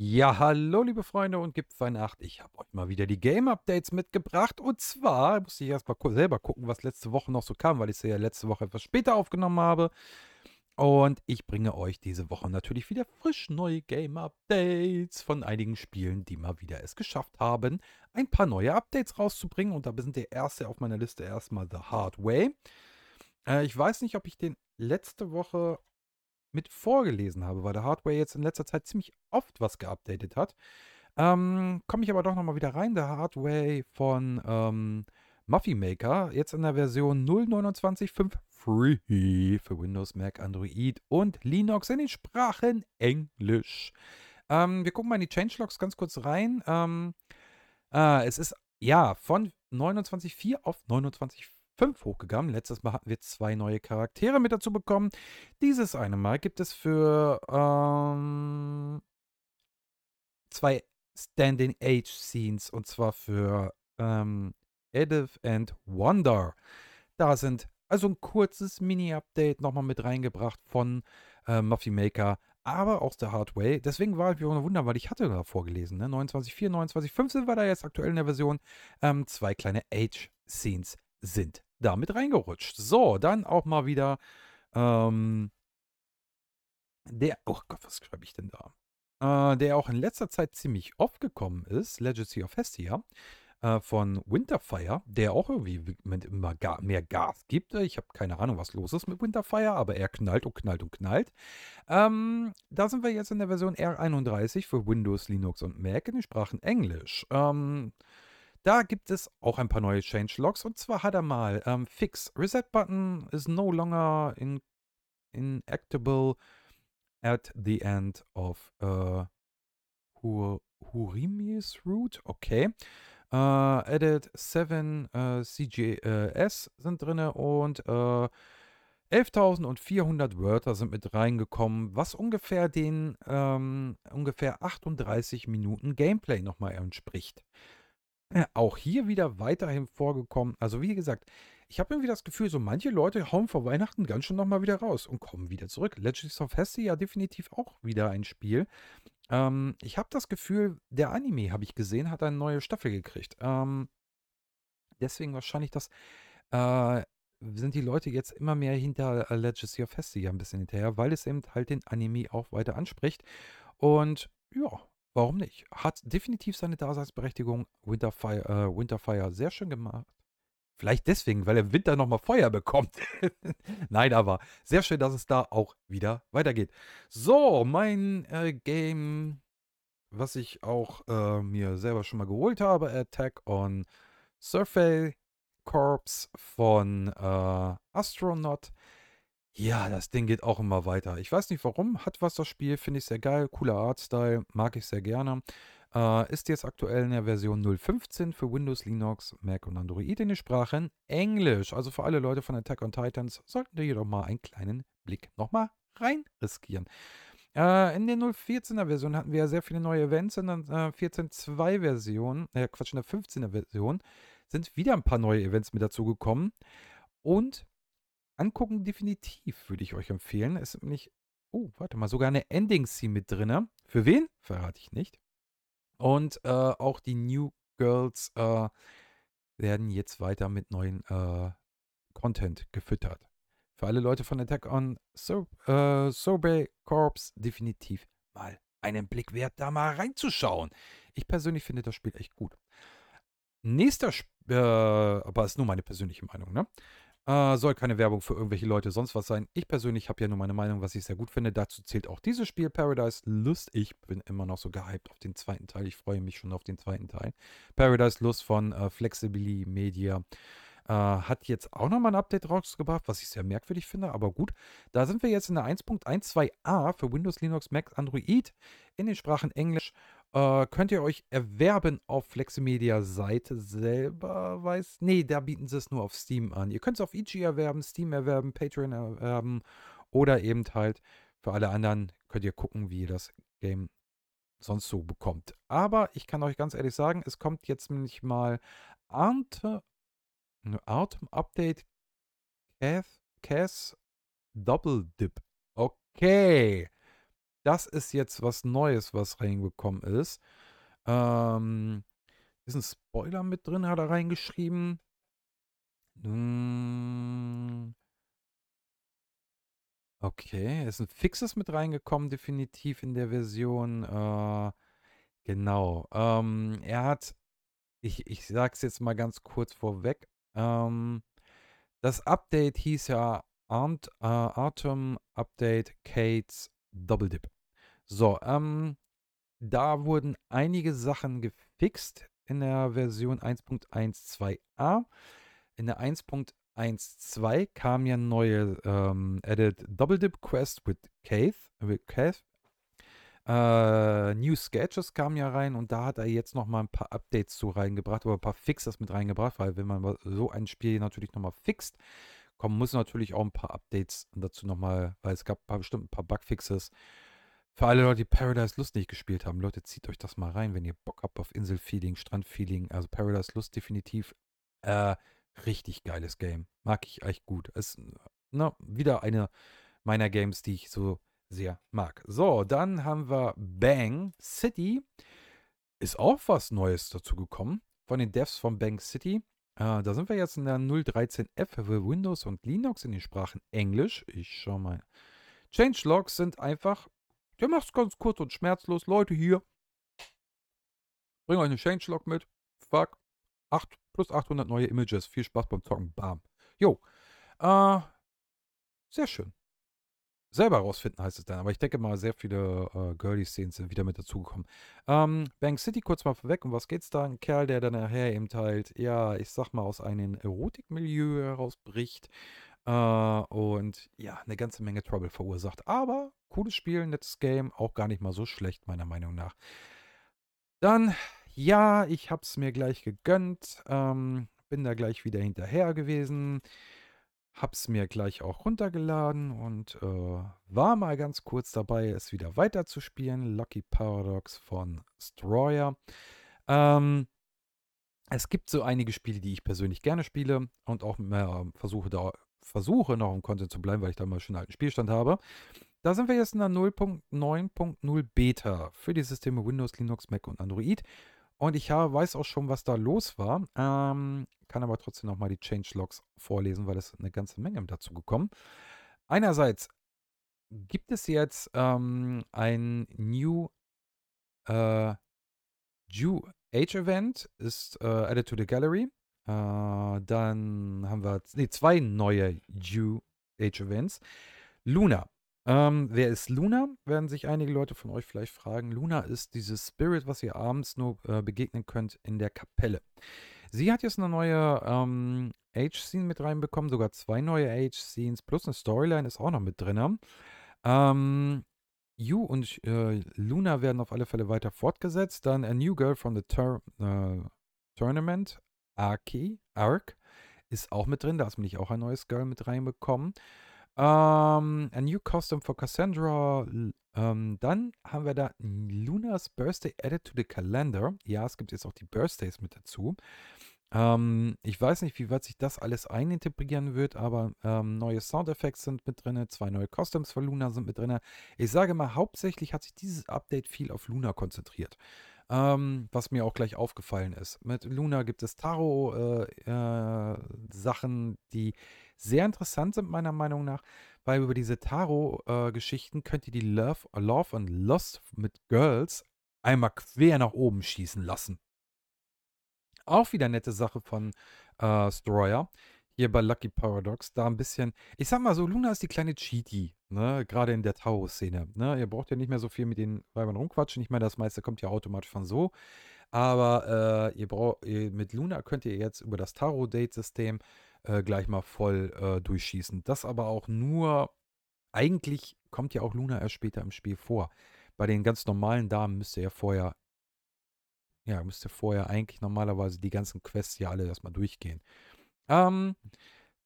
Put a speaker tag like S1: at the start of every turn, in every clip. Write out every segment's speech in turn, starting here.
S1: Ja, hallo liebe Freunde und Gipfeinacht. Ich habe euch mal wieder die Game-Updates mitgebracht. Und zwar musste ich erstmal selber gucken, was letzte Woche noch so kam, weil ich sie ja letzte Woche etwas später aufgenommen habe. Und ich bringe euch diese Woche natürlich wieder frisch neue Game-Updates von einigen Spielen, die mal wieder es geschafft haben, ein paar neue Updates rauszubringen. Und da sind der erste auf meiner Liste erstmal The Hard Way. Äh, ich weiß nicht, ob ich den letzte Woche mit vorgelesen habe, weil der Hardware jetzt in letzter Zeit ziemlich oft was geupdatet hat. Ähm, Komme ich aber doch nochmal wieder rein. Der Hardware von ähm, Muffy Maker, jetzt in der Version 0.29.5 Free für Windows, Mac, Android und Linux in den Sprachen Englisch. Ähm, wir gucken mal in die Changelogs ganz kurz rein. Ähm, äh, es ist ja von 29.4 auf 29.5 5 hochgegangen. Letztes Mal hatten wir zwei neue Charaktere mit dazu bekommen. Dieses eine Mal gibt es für ähm, zwei Standing Age Scenes und zwar für ähm, Edith and Wonder. Da sind also ein kurzes Mini-Update nochmal mit reingebracht von äh, Muffy Maker, aber aus der Hardway. Deswegen war ich mir wundern, weil ich hatte da vorgelesen. Ne? 29.4, 29.5 sind wir da jetzt aktuell in der Version. Ähm, zwei kleine Age-Scenes sind damit reingerutscht. So, dann auch mal wieder ähm, der, oh Gott, was schreibe ich denn da? Äh, der auch in letzter Zeit ziemlich oft gekommen ist, Legacy of Hestia äh, von Winterfire, der auch irgendwie mit immer ga, mehr Gas gibt. Ich habe keine Ahnung, was los ist mit Winterfire, aber er knallt und knallt und knallt. Ähm, da sind wir jetzt in der Version R31 für Windows, Linux und Mac in den Sprachen Englisch. Ähm, da gibt es auch ein paar neue Changelogs und zwar hat er mal ähm, Fix Reset Button is no longer in, inactable at the end of uh, äh, Hur Hurimi's Root. Okay. Uh, edit 7 uh, CJS sind drin und 11.400 äh, Wörter sind mit reingekommen, was ungefähr den ähm, ungefähr 38 Minuten Gameplay nochmal entspricht. Äh, auch hier wieder weiterhin vorgekommen. Also wie gesagt, ich habe irgendwie das Gefühl, so manche Leute hauen vor Weihnachten ganz schön nochmal wieder raus und kommen wieder zurück. Legends of Hesse ja definitiv auch wieder ein Spiel. Ähm, ich habe das Gefühl, der Anime, habe ich gesehen, hat eine neue Staffel gekriegt. Ähm, deswegen wahrscheinlich das... Äh, sind die Leute jetzt immer mehr hinter äh, Legacy of Hestia ein bisschen hinterher, weil es eben halt den Anime auch weiter anspricht. Und ja, Warum nicht? Hat definitiv seine Daseinsberechtigung. Winterfire, äh, Winterfire sehr schön gemacht. Vielleicht deswegen, weil er im Winter nochmal Feuer bekommt. Nein, aber sehr schön, dass es da auch wieder weitergeht. So, mein äh, Game, was ich auch äh, mir selber schon mal geholt habe, Attack on Surface Corps von äh, Astronaut. Ja, das Ding geht auch immer weiter. Ich weiß nicht warum, hat was das Spiel, finde ich sehr geil, cooler Artstyle, mag ich sehr gerne. Äh, ist jetzt aktuell in der Version 0.15 für Windows, Linux, Mac und Android in den Sprachen Englisch. Also für alle Leute von Attack on Titans sollten wir jedoch mal einen kleinen Blick nochmal rein riskieren. Äh, in der 0.14er Version hatten wir ja sehr viele neue Events. In der äh, 14.2 Version, äh, Quatsch, in der 15er Version sind wieder ein paar neue Events mit dazugekommen. Und Angucken definitiv würde ich euch empfehlen. Es ist nämlich, oh, warte mal, sogar eine Ending-Scene mit drin. Für wen? Verrate ich nicht. Und äh, auch die New Girls äh, werden jetzt weiter mit neuen äh, Content gefüttert. Für alle Leute von Attack on so äh, Sorbet Corps definitiv mal einen Blick wert, da mal reinzuschauen. Ich persönlich finde das Spiel echt gut. Nächster, Sp äh, aber ist nur meine persönliche Meinung, ne? Äh, soll keine Werbung für irgendwelche Leute sonst was sein. Ich persönlich habe ja nur meine Meinung, was ich sehr gut finde. Dazu zählt auch dieses Spiel Paradise Lust. Ich bin immer noch so gehypt auf den zweiten Teil. Ich freue mich schon auf den zweiten Teil. Paradise Lust von äh, Flexibility Media. Äh, hat jetzt auch nochmal ein Update rausgebracht, was ich sehr merkwürdig finde, aber gut. Da sind wir jetzt in der 1.12a für Windows, Linux, Mac, Android in den Sprachen Englisch äh, könnt ihr euch erwerben auf Fleximedia Seite selber? Weiß. Nee, da bieten sie es nur auf Steam an. Ihr könnt es auf EG erwerben, Steam erwerben, Patreon erwerben oder eben halt für alle anderen könnt ihr gucken, wie ihr das Game sonst so bekommt. Aber ich kann euch ganz ehrlich sagen, es kommt jetzt nämlich mal Ante, ne, Atem Update Cass Double Dip. Okay das ist jetzt was Neues, was reingekommen ist. Ähm, ist ein Spoiler mit drin, hat er reingeschrieben. Hm. Okay, ist ein Fixes mit reingekommen, definitiv in der Version. Äh, genau. Ähm, er hat, ich, ich sag's jetzt mal ganz kurz vorweg, ähm, das Update hieß ja Ant, äh, Atom Update Kates Double Dip. So, ähm, da wurden einige Sachen gefixt in der Version 1.12a. In der 1.12 kam ja neue ähm, Edit Double Dip Quest with Cave. With Cave. Äh, New Sketches kamen ja rein und da hat er jetzt nochmal ein paar Updates zu reingebracht oder ein paar Fixes mit reingebracht, weil wenn man so ein Spiel natürlich nochmal fixt, kommen müssen natürlich auch ein paar Updates dazu nochmal, weil es gab bestimmt ein paar Bugfixes für alle Leute, die Paradise Lust nicht gespielt haben, Leute, zieht euch das mal rein, wenn ihr Bock habt auf Inselfeeling, Strandfeeling. Also Paradise Lust definitiv äh, richtig geiles Game. Mag ich echt gut. Ist na, ne, wieder eine meiner Games, die ich so sehr mag. So, dann haben wir Bang City. Ist auch was Neues dazu gekommen von den Devs von Bang City. Äh, da sind wir jetzt in der 013F für Windows und Linux in den Sprachen Englisch. Ich schau mal. Changelogs sind einfach der es ganz kurz und schmerzlos. Leute, hier. Bring euch eine Changelog mit. Fuck. 8, plus 800 neue Images. Viel Spaß beim Zocken. Bam. Jo. Äh, sehr schön. Selber rausfinden heißt es dann, aber ich denke mal, sehr viele äh, Girly-Szenen sind wieder mit dazugekommen. Ähm, Bang City kurz mal vorweg. um was geht's da? Ein Kerl, der dann nachher eben teilt, halt, ja, ich sag mal, aus einem Erotikmilieu herausbricht äh, und ja, eine ganze Menge Trouble verursacht. Aber cooles Spiel, nettes Game, auch gar nicht mal so schlecht, meiner Meinung nach. Dann, ja, ich habe es mir gleich gegönnt. Ähm, bin da gleich wieder hinterher gewesen. Hab's mir gleich auch runtergeladen und äh, war mal ganz kurz dabei, es wieder weiterzuspielen. Lucky Paradox von Stroyer. Ähm, es gibt so einige Spiele, die ich persönlich gerne spiele und auch äh, versuche da versuche noch im Content zu bleiben, weil ich da mal schön alten Spielstand habe. Da sind wir jetzt in der 0.9.0 Beta für die Systeme Windows, Linux, Mac und Android. Und ich habe, weiß auch schon, was da los war. Ähm, kann aber trotzdem nochmal die Changelogs vorlesen, weil es eine ganze Menge dazu gekommen. Einerseits gibt es jetzt ähm, ein New äh, Age Event, ist äh, added to the gallery. Äh, dann haben wir nee, zwei neue U-Age-Events. Luna. Ähm, wer ist Luna? Werden sich einige Leute von euch vielleicht fragen. Luna ist dieses Spirit, was ihr abends nur äh, begegnen könnt in der Kapelle. Sie hat jetzt eine neue ähm, Age-Scene mit reinbekommen, sogar zwei neue Age-Scenes, plus eine Storyline ist auch noch mit drin. Ähm, You und äh, Luna werden auf alle Fälle weiter fortgesetzt. Dann A New Girl from the Tur äh, Tournament Arki, Ark, ist auch mit drin. Da ist nämlich auch ein neues Girl mit reinbekommen. Um, ähm, a new costume for Cassandra. Um, ähm, dann haben wir da Lunas Birthday added to the calendar. Ja, es gibt jetzt auch die Birthdays mit dazu. Um, ähm, ich weiß nicht, wie weit sich das alles eininterpretieren wird, aber neue Soundeffekte sind mit drin, zwei neue Costumes für Luna sind mit drin. Ich sage mal, hauptsächlich hat sich dieses Update viel auf Luna konzentriert ähm, was mir auch gleich aufgefallen ist. Mit Luna gibt es Tarot-Sachen, äh, äh, die sehr interessant sind, meiner Meinung nach, weil über diese Tarot-Geschichten könnt ihr die Love, Love and Lust mit Girls einmal quer nach oben schießen lassen. Auch wieder nette Sache von äh, Stroyer hier bei Lucky Paradox da ein bisschen, ich sag mal so, Luna ist die kleine Cheaty, ne, gerade in der Tauro-Szene, ne, ihr braucht ja nicht mehr so viel mit den Weibern rumquatschen, ich meine, das meiste kommt ja automatisch von so, aber äh, ihr braucht, mit Luna könnt ihr jetzt über das Tarot-Date-System äh, gleich mal voll äh, durchschießen, das aber auch nur, eigentlich kommt ja auch Luna erst später im Spiel vor, bei den ganz normalen Damen müsst ihr ja vorher ja, müsst ihr vorher eigentlich normalerweise die ganzen Quests ja alle erstmal durchgehen. Ähm,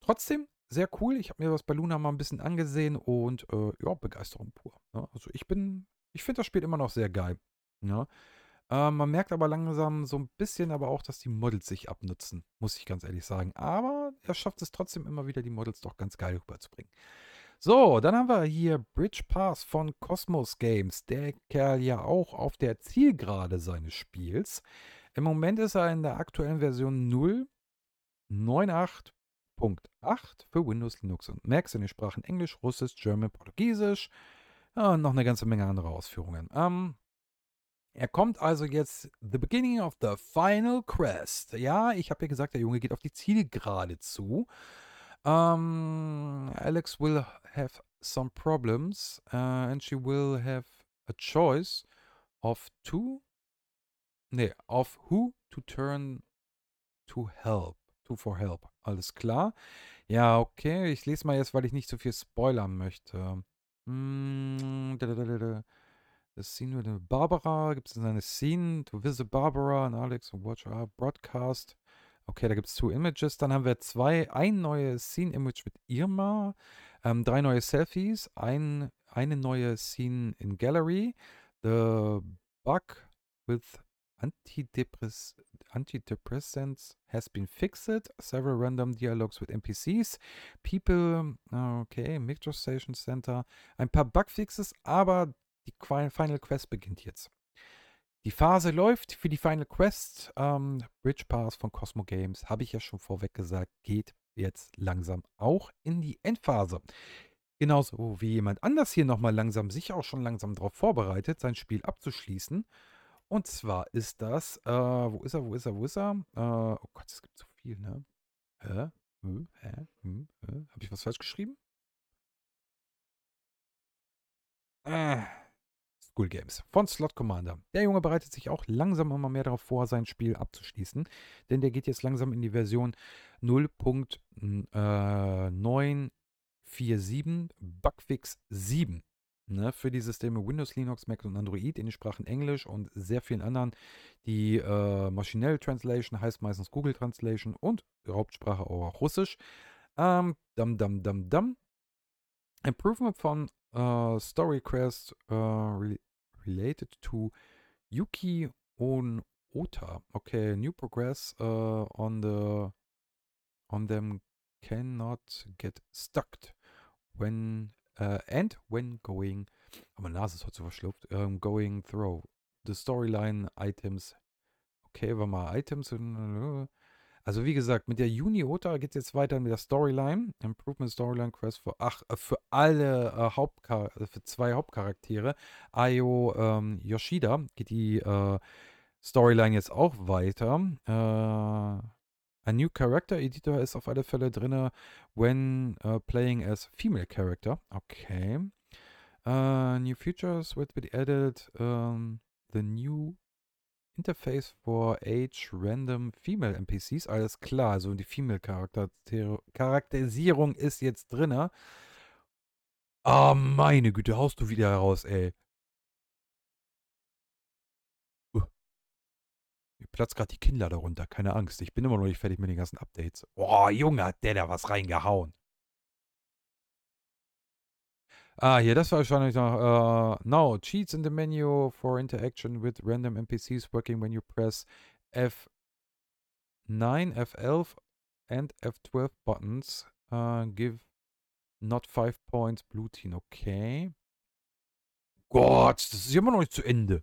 S1: trotzdem sehr cool. Ich habe mir das bei Luna mal ein bisschen angesehen und äh, ja, Begeisterung pur. Ne? Also ich bin, ich finde das Spiel immer noch sehr geil. Ne? Äh, man merkt aber langsam so ein bisschen aber auch, dass die Models sich abnutzen, muss ich ganz ehrlich sagen. Aber er schafft es trotzdem immer wieder, die Models doch ganz geil rüberzubringen. So, dann haben wir hier Bridge Pass von Cosmos Games. Der Kerl ja auch auf der Zielgerade seines Spiels. Im Moment ist er in der aktuellen Version 0 98.8 für Windows, Linux und Mac. Seine Sprachen Englisch, Russisch, German, Portugiesisch und noch eine ganze Menge andere Ausführungen. Ähm, er kommt also jetzt The Beginning of the Final Quest. Ja, ich habe ja gesagt, der Junge geht auf die Ziele geradezu. Um, ähm, Alex will have some problems uh, and she will have a choice of to, nee, of who to turn to help. 2 for help. Alles klar. Ja, okay. Ich lese mal jetzt, weil ich nicht so viel spoilern möchte. Mm, das Scene mit Barbara. Gibt es eine Scene? To visit Barbara und Alex und Watch Our Broadcast. Okay, da gibt es zwei Images. Dann haben wir zwei, ein neues Scene-Image mit Irma, ähm, drei neue Selfies, ein, eine neue Scene in Gallery, The Bug with Antidepress antidepressants has been fixed. Several random dialogues with NPCs. People, ah, okay, Micro Station Center. Ein paar Bugfixes, aber die Final Quest beginnt jetzt. Die Phase läuft für die Final Quest. Ähm, Bridge Pass von Cosmo Games, habe ich ja schon vorweg gesagt, geht jetzt langsam auch in die Endphase. Genauso wie jemand anders hier nochmal langsam sich auch schon langsam darauf vorbereitet, sein Spiel abzuschließen und zwar ist das, äh, wo ist er, wo ist er, wo ist er? Äh, oh Gott, es gibt so viel, ne? Hä? Hm? Hä? Hm? Hä? Hä? Hä? Habe ich was falsch geschrieben? Äh. School Games von Slot Commander. Der Junge bereitet sich auch langsam immer mehr darauf vor, sein Spiel abzuschließen, denn der geht jetzt langsam in die Version 0.947 hm, äh, Bugfix 7 ne, für die Systeme Windows, Linux, Mac und Android in den Sprachen Englisch und sehr vielen anderen. Die äh, maschinelle Translation heißt meistens Google Translation und Hauptsprache auch Russisch. Ähm, dam, dam, dam, dam. Improvement von äh, Story Quest äh, re related to Yuki on Ota. Okay, new progress äh, on the on them cannot get stuck when Uh, and when going, aber oh, Nase ist heute so verschluckt, um, ähm, going through the storyline items. Okay, war mal Items. Äh, also wie gesagt, mit der uni Ota geht es jetzt weiter mit der Storyline. Improvement Storyline Quest für, ach, äh, für alle äh, Hauptchar für zwei Hauptcharaktere. Ayo ähm, Yoshida geht die äh, Storyline jetzt auch weiter. Äh, A new character Editor ist auf alle Fälle drin, when uh, playing as female character. Okay. Uh, new features will be added. Um, ähm, the new Interface for Age Random Female NPCs. Alles klar, also die Female Charakterisierung ist jetzt drin. Ah, oh, meine Güte, haust du wieder heraus, ey. platzt gerade die Kinder darunter. Keine Angst, ich bin immer noch nicht fertig mit den ganzen Updates. Boah, Junge, hat der da was reingehauen. Ah, hier, das war wahrscheinlich noch. Uh, äh, now, cheats in the menu for interaction with random NPCs working when you press F9, F11 and F12 buttons. Uh, give not 5 points blue team, okay. Gott, das ist immer noch nicht zu Ende.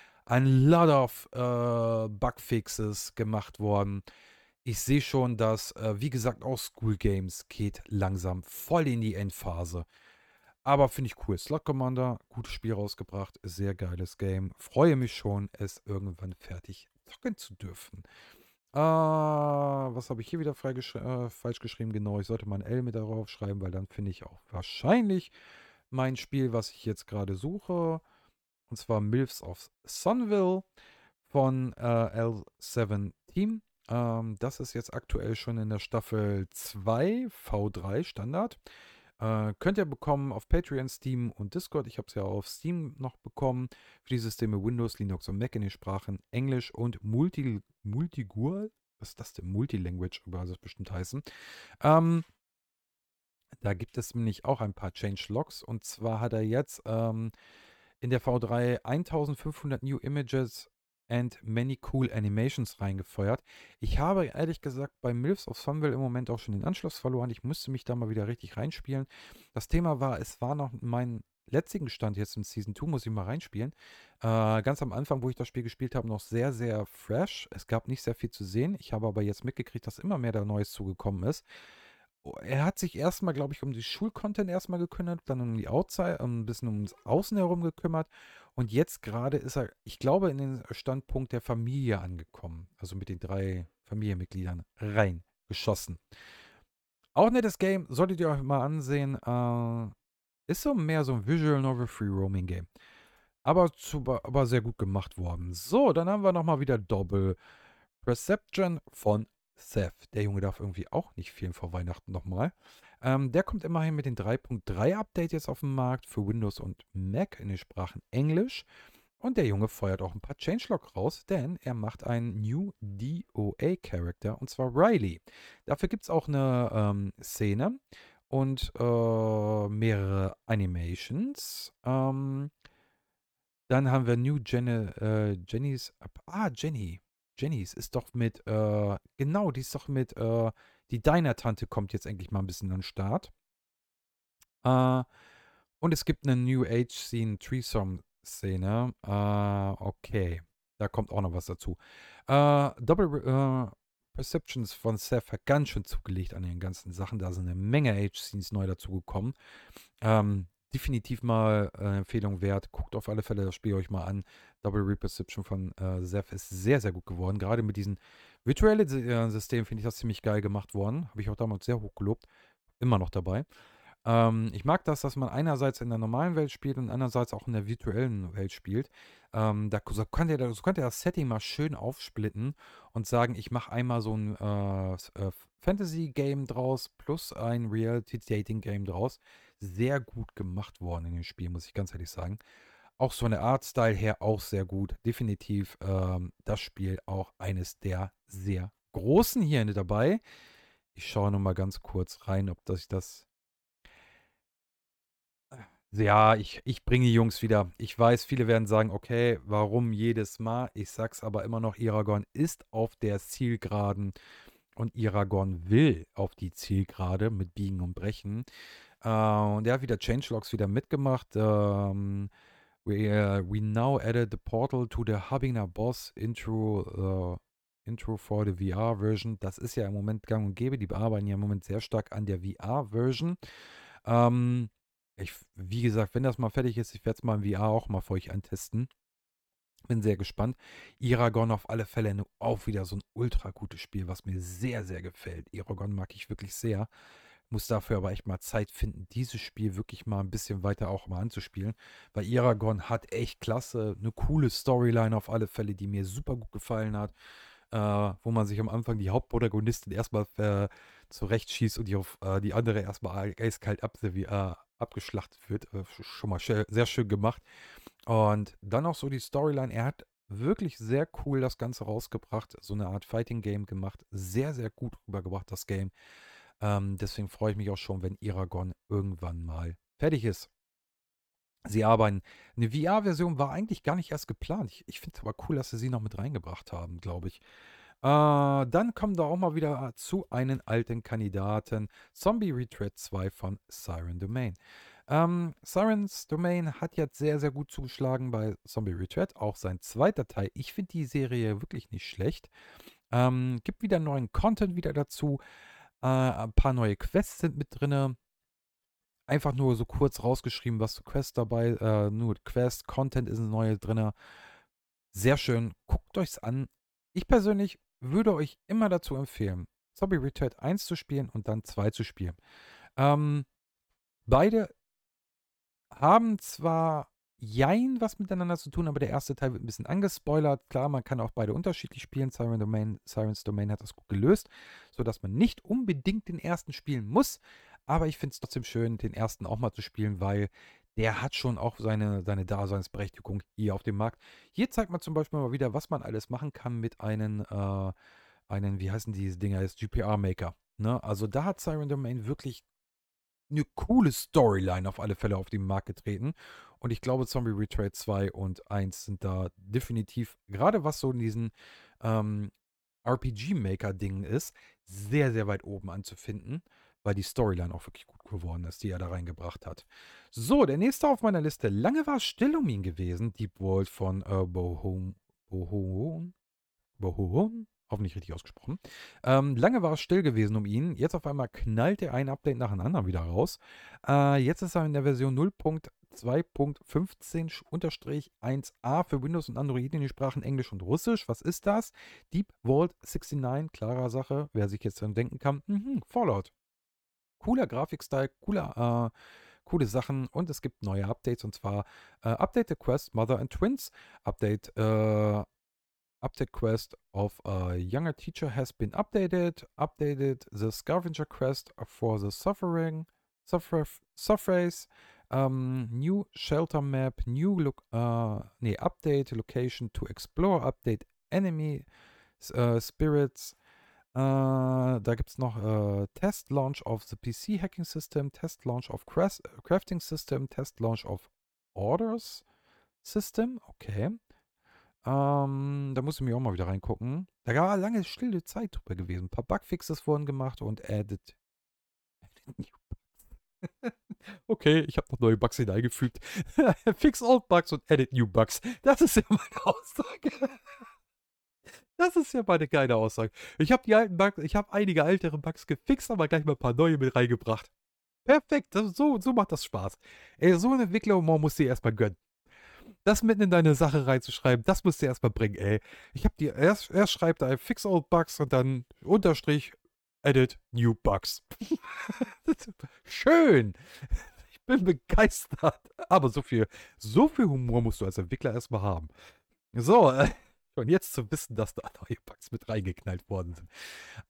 S1: Ein lot of äh, Bugfixes gemacht worden. Ich sehe schon, dass, äh, wie gesagt, auch School Games geht langsam voll in die Endphase. Aber finde ich cool. Slot Commander, gutes Spiel rausgebracht, sehr geiles Game. Freue mich schon, es irgendwann fertig zocken zu dürfen. Äh, was habe ich hier wieder äh, falsch geschrieben? Genau, ich sollte mal ein L mit darauf schreiben, weil dann finde ich auch wahrscheinlich mein Spiel, was ich jetzt gerade suche. Und zwar Milfs of Sunville von äh, L7 Team. Ähm, das ist jetzt aktuell schon in der Staffel 2, V3 Standard. Äh, könnt ihr bekommen auf Patreon, Steam und Discord. Ich habe es ja auf Steam noch bekommen. Für die Systeme Windows, Linux und Mac in den Sprachen Englisch und Multi, Multigual. Was ist das denn? Multilanguage, soll das bestimmt heißen. Ähm, da gibt es nämlich auch ein paar Change Logs. Und zwar hat er jetzt ähm, in der V3 1500 New Images and many cool Animations reingefeuert. Ich habe ehrlich gesagt bei Milfs of Sunville im Moment auch schon den Anschluss verloren. Ich musste mich da mal wieder richtig reinspielen. Das Thema war, es war noch mein letztigen Stand jetzt in Season 2, muss ich mal reinspielen. Äh, ganz am Anfang, wo ich das Spiel gespielt habe, noch sehr, sehr fresh. Es gab nicht sehr viel zu sehen. Ich habe aber jetzt mitgekriegt, dass immer mehr da Neues zugekommen ist. Oh, er hat sich erstmal, glaube ich, um die Schulcontent erstmal gekümmert, dann um die Outside, ein bisschen ums Außen herum gekümmert. Und jetzt gerade ist er, ich glaube, in den Standpunkt der Familie angekommen. Also mit den drei Familienmitgliedern reingeschossen. Auch nettes Game, solltet ihr euch mal ansehen. Äh, ist so mehr so ein Visual Novel Free Roaming Game. Aber, zu, aber sehr gut gemacht worden. So, dann haben wir nochmal wieder Doppel. Perception von Seth, der Junge darf irgendwie auch nicht fehlen vor Weihnachten nochmal. Ähm, der kommt immerhin mit den 3.3 Update jetzt auf den Markt für Windows und Mac in den Sprachen Englisch. Und der Junge feuert auch ein paar Changelog raus, denn er macht einen New doa character und zwar Riley. Dafür gibt es auch eine ähm, Szene und äh, mehrere Animations. Ähm, dann haben wir New Jenny, äh, Jenny's. Ah, Jenny. Jennys ist doch mit, äh, genau, die ist doch mit, äh, die Diner-Tante kommt jetzt endlich mal ein bisschen an den Start. Äh, und es gibt eine New Age-Scene, Threesome-Szene. Äh, okay, da kommt auch noch was dazu. Äh, Double äh, Perceptions von Seth hat ganz schön zugelegt an den ganzen Sachen. Da sind eine Menge Age-Scenes neu dazugekommen. Ähm, definitiv mal äh, eine Empfehlung wert. Guckt auf alle Fälle das Spiel euch mal an. Double Reperception von äh, Zeph ist sehr, sehr gut geworden. Gerade mit diesem virtuellen äh, system finde ich das ziemlich geil gemacht worden. Habe ich auch damals sehr hoch gelobt. Immer noch dabei. Ähm, ich mag das, dass man einerseits in der normalen Welt spielt und andererseits auch in der virtuellen Welt spielt. Ähm, da, so, könnt ihr, so könnt das Setting mal schön aufsplitten und sagen, ich mache einmal so ein äh, äh, Fantasy-Game draus plus ein Reality-Dating-Game draus sehr gut gemacht worden in dem Spiel, muss ich ganz ehrlich sagen. Auch so eine Artstyle her auch sehr gut. Definitiv ähm, das Spiel auch eines der sehr großen hier dabei. Ich schaue noch mal ganz kurz rein, ob das ich das ja, ich, ich bringe die Jungs wieder. Ich weiß, viele werden sagen, okay, warum jedes Mal? Ich sag's aber immer noch, Iragon ist auf der Zielgeraden und Iragon will auf die Zielgerade mit Biegen und Brechen. Äh, und er hat wieder Changelogs wieder mitgemacht. Ähm, we, uh, we now added the portal to the Habinger Boss Intro, uh, Intro for the VR-Version. Das ist ja im Moment gang und gäbe. Die bearbeiten ja im Moment sehr stark an der VR-Version. Ähm, ich, wie gesagt, wenn das mal fertig ist, ich werde es mal im VR auch mal für euch antesten. Bin sehr gespannt. Iragon auf alle Fälle ne, auch wieder so ein ultra gutes Spiel, was mir sehr, sehr gefällt. Iragon mag ich wirklich sehr muss dafür aber echt mal Zeit finden, dieses Spiel wirklich mal ein bisschen weiter auch mal anzuspielen, weil Iragon hat echt klasse, eine coole Storyline auf alle Fälle, die mir super gut gefallen hat, äh, wo man sich am Anfang die Hauptprotagonistin erstmal äh, zurechtschießt und die, auf, äh, die andere erstmal e-, eiskalt ab, äh, abgeschlachtet wird. Äh, schon mal sch sehr schön gemacht. Und dann auch so die Storyline, er hat wirklich sehr cool das Ganze rausgebracht, so eine Art Fighting Game gemacht, sehr, sehr gut rübergebracht, das Game. Ähm, deswegen freue ich mich auch schon, wenn Iragon irgendwann mal fertig ist. Sie arbeiten. Eine VR-Version war eigentlich gar nicht erst geplant. Ich, ich finde es aber cool, dass sie sie noch mit reingebracht haben, glaube ich. Äh, dann kommen wir auch mal wieder äh, zu einem alten Kandidaten. Zombie Retreat 2 von Siren Domain. Ähm, Siren's Domain hat jetzt sehr, sehr gut zugeschlagen bei Zombie Retreat. Auch sein zweiter Teil. Ich finde die Serie wirklich nicht schlecht. Ähm, gibt wieder neuen Content wieder dazu. Äh, ein paar neue Quests sind mit drin. Einfach nur so kurz rausgeschrieben, was für Quests dabei, äh, nur Quest, Content ist ein neues drinne. Sehr schön, guckt euch's an. Ich persönlich würde euch immer dazu empfehlen, Zombie Returned 1 zu spielen und dann 2 zu spielen. Ähm, beide haben zwar jein was miteinander zu tun, aber der erste Teil wird ein bisschen angespoilert. Klar, man kann auch beide unterschiedlich spielen. Siren Domain, Sirens Domain hat das gut gelöst, sodass man nicht unbedingt den ersten spielen muss. Aber ich finde es trotzdem schön, den ersten auch mal zu spielen, weil der hat schon auch seine, seine Daseinsberechtigung hier auf dem Markt. Hier zeigt man zum Beispiel mal wieder, was man alles machen kann mit einem, äh, einen, wie heißen diese Dinger jetzt, GPR-Maker. Ne? Also da hat Siren Domain wirklich eine coole Storyline auf alle Fälle auf den Markt getreten. Und ich glaube, Zombie Retrade 2 und 1 sind da definitiv, gerade was so in diesen ähm, RPG-Maker-Dingen ist, sehr, sehr weit oben anzufinden, weil die Storyline auch wirklich gut geworden ist, die er da reingebracht hat. So, der nächste auf meiner Liste. Lange war es still um ihn gewesen. Deep World von äh, Bohom. Bohom. Bohom hoffentlich richtig ausgesprochen. Ähm, lange war es still gewesen um ihn. Jetzt auf einmal knallt er ein Update nach dem anderen wieder raus. Äh, jetzt ist er in der Version 0.2.15-1a für Windows und Android in den Sprachen Englisch und Russisch. Was ist das? Deep Vault 69, klarer Sache. Wer sich jetzt dann denken kann, mhm, Fallout. Cooler Grafikstyle, cooler, äh, coole Sachen und es gibt neue Updates und zwar äh, Update the Quest Mother and Twins, Update äh, Update quest of a younger teacher has been updated. Updated the scavenger quest for the suffering, suffer, surface. Um, new shelter map, new look, uh, nee, update location to explore, update enemy uh, spirits. Uh, da gibt es noch äh, Test Launch of the PC Hacking System, Test Launch of Crafting System, Test Launch of Orders System. Okay. Ähm, da muss ich mich auch mal wieder reingucken. Da war lange stille Zeit drüber gewesen. Ein paar Bugfixes wurden gemacht und added. okay, ich habe noch neue Bugs hineingefügt. Fix old bugs und edit new bugs. Das ist ja meine Aussage. Das ist ja meine geile Aussage. Ich habe die alten Bugs, ich habe einige ältere Bugs gefixt, aber gleich mal ein paar neue mit reingebracht. Perfekt, das, so, so macht das Spaß. Ey, so ein Entwicklerhumor muss dir erstmal gönnen das mitten in deine Sache reinzuschreiben, das musst du erstmal bringen, ey. Ich hab dir erst, erst schreibt ein Fix Old Bugs und dann Unterstrich Edit New Bugs. Schön. Ich bin begeistert. Aber so viel, so viel Humor musst du als Entwickler erstmal haben. So, äh, Schon jetzt zu wissen, dass da neue Bugs mit reingeknallt worden sind.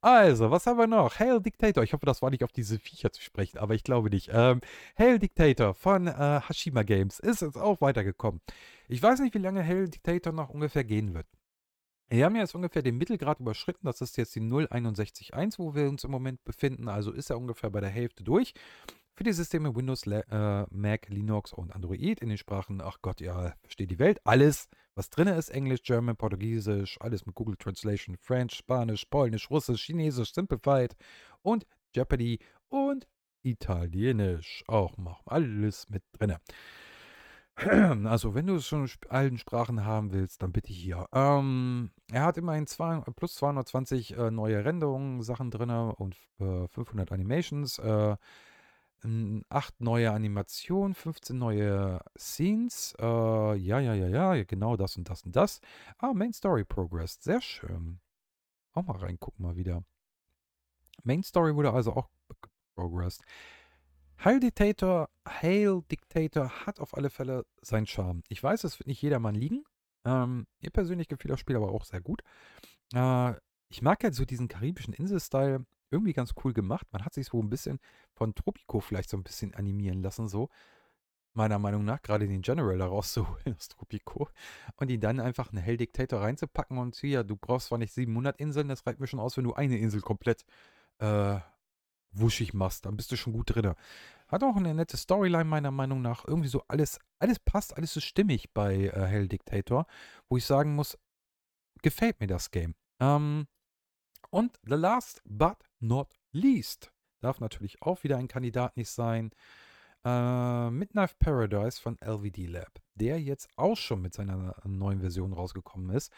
S1: Also, was haben wir noch? Hail Dictator. Ich hoffe, das war nicht auf diese Viecher zu sprechen, aber ich glaube nicht. Ähm, Hail Dictator von äh, Hashima Games ist jetzt auch weitergekommen. Ich weiß nicht, wie lange Hail Dictator noch ungefähr gehen wird. Wir haben ja jetzt ungefähr den Mittelgrad überschritten. Das ist jetzt die 0.61.1, wo wir uns im Moment befinden. Also ist er ungefähr bei der Hälfte durch. Für die Systeme Windows, äh, Mac, Linux und Android in den Sprachen, ach Gott, ja, versteht die Welt, alles was drin ist, Englisch, German, Portugiesisch, alles mit Google Translation, French, Spanisch, Polnisch, Russisch, Chinesisch, Simplified und Jeopardy und Italienisch. Auch machen alles mit drin. Also, wenn du es schon allen Sprachen haben willst, dann bitte hier. Ähm, er hat immerhin zwei, plus 220 äh, neue Rendungen, Sachen drin und äh, 500 Animations. Äh, ähm, acht neue Animationen, 15 neue Scenes. Äh, ja, ja, ja, ja, genau das und das und das. Ah, Main Story Progress. Sehr schön. Auch mal reingucken, mal wieder. Main Story wurde also auch progressed. Hail Dictator, Hail Dictator hat auf alle Fälle seinen Charme. Ich weiß, es wird nicht jedermann liegen. Ähm, mir persönlich gefiel das Spiel aber auch sehr gut. Äh, ich mag halt so diesen karibischen Inselstyle irgendwie ganz cool gemacht. Man hat sich so ein bisschen von Tropico vielleicht so ein bisschen animieren lassen, so. Meiner Meinung nach, gerade den General da rauszuholen aus Tropico und ihn dann einfach einen Hell Dictator reinzupacken und ja, du brauchst zwar nicht 700 Inseln, das reicht mir schon aus, wenn du eine Insel komplett äh, wuschig machst, dann bist du schon gut drin. Hat auch eine nette Storyline meiner Meinung nach. Irgendwie so alles, alles passt, alles ist stimmig bei äh, Hell Dictator, wo ich sagen muss, gefällt mir das Game. Ähm, und the last but not least darf natürlich auch wieder ein Kandidat nicht sein. Äh, Midnight Paradise von LVD Lab, der jetzt auch schon mit seiner neuen Version rausgekommen ist.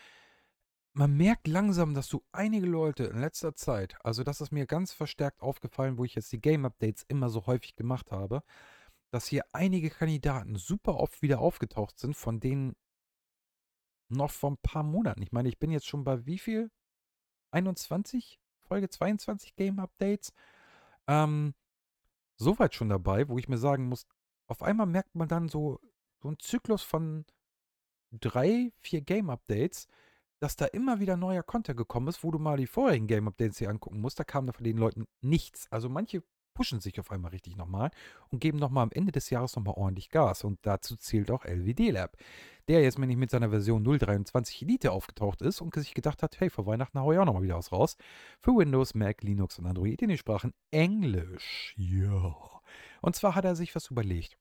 S1: Man merkt langsam, dass du einige Leute in letzter Zeit, also das ist mir ganz verstärkt aufgefallen, wo ich jetzt die Game Updates immer so häufig gemacht habe, dass hier einige Kandidaten super oft wieder aufgetaucht sind, von denen noch vor ein paar Monaten. Ich meine, ich bin jetzt schon bei wie viel? 21? Folge 22 Game Updates, ähm, soweit schon dabei, wo ich mir sagen muss, auf einmal merkt man dann so, so einen Zyklus von drei, vier Game Updates, dass da immer wieder neuer Content gekommen ist, wo du mal die vorherigen Game Updates dir angucken musst. Da kam da von den Leuten nichts. Also manche pushen sich auf einmal richtig nochmal und geben nochmal am Ende des Jahres nochmal ordentlich Gas. Und dazu zählt auch LWD Lab, der jetzt wenn ich mit seiner Version 023 Elite aufgetaucht ist und sich gedacht hat, hey, vor Weihnachten haue ich auch nochmal wieder was raus. Für Windows, Mac, Linux und Android in den Sprachen Englisch. Ja. Und zwar hat er sich was überlegt.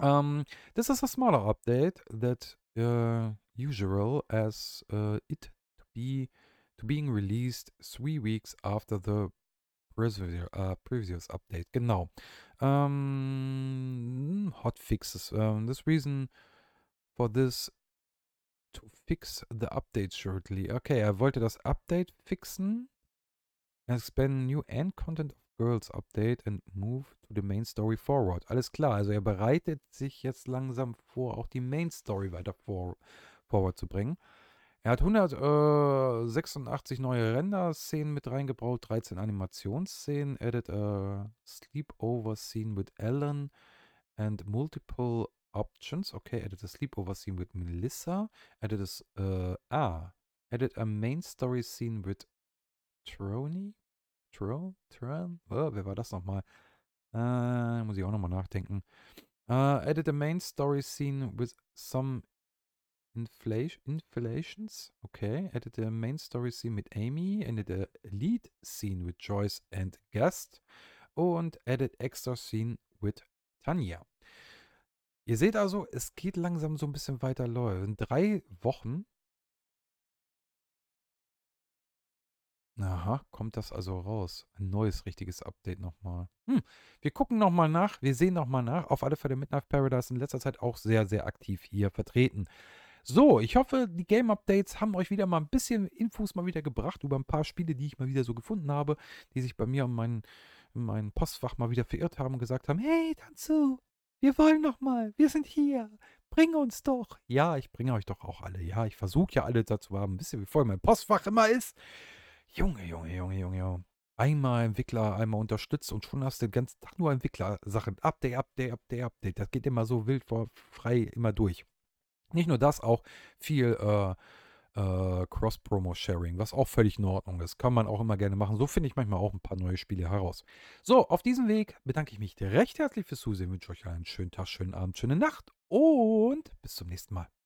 S1: Um, ähm, this is a smaller update that uh, usual as uh, it to be to being released three weeks after the Preview, äh, Previews Update, genau. Ähm, hm, Hotfixes. Ähm, this reason for this to fix the update shortly. Okay, er wollte das Update fixen. Expand new end content of Girls Update and move to the main story forward. Alles klar, also er bereitet sich jetzt langsam vor, auch die Main Story weiter vor, forward zu bringen. Er hat 186 äh, neue Render-Szenen mit reingebraut, 13 Animationsszenen, added a äh, sleepover scene with Alan and multiple options. Okay, added a sleepover scene with Melissa, added a, uh, ah, added a main story scene with Trony? Tron? Tron? Oh, wer war das nochmal? Äh, muss ich auch nochmal nachdenken. Uh, added a main story scene with some Inflations, okay, added a main story scene with Amy, added a lead scene with Joyce and Guest und added extra scene with Tanja. Ihr seht also, es geht langsam so ein bisschen weiter läuft. In drei Wochen Aha, kommt das also raus. Ein neues richtiges Update nochmal. Hm, wir gucken nochmal nach, wir sehen nochmal nach. Auf alle Fälle Midnight Paradise in letzter Zeit auch sehr, sehr aktiv hier vertreten. So, ich hoffe, die Game-Updates haben euch wieder mal ein bisschen Infos mal wieder gebracht über ein paar Spiele, die ich mal wieder so gefunden habe, die sich bei mir in meinem mein Postfach mal wieder verirrt haben und gesagt haben, hey, Tanzu, wir wollen noch mal, wir sind hier, bring uns doch. Ja, ich bringe euch doch auch alle. Ja, ich versuche ja alle dazu haben. Wisst ihr, wie voll mein Postfach immer ist? Junge, Junge, Junge, Junge, Junge. Einmal Entwickler, einmal unterstützt und schon hast du den ganzen Tag nur Entwickler-Sachen. Update, Update, Update, Update. Das geht immer so wild vor frei immer durch. Nicht nur das, auch viel äh, äh, Cross-Promo-Sharing, was auch völlig in Ordnung ist. Kann man auch immer gerne machen. So finde ich manchmal auch ein paar neue Spiele heraus. So, auf diesem Weg bedanke ich mich recht herzlich fürs Zusehen, wünsche euch einen schönen Tag, schönen Abend, schöne Nacht und bis zum nächsten Mal.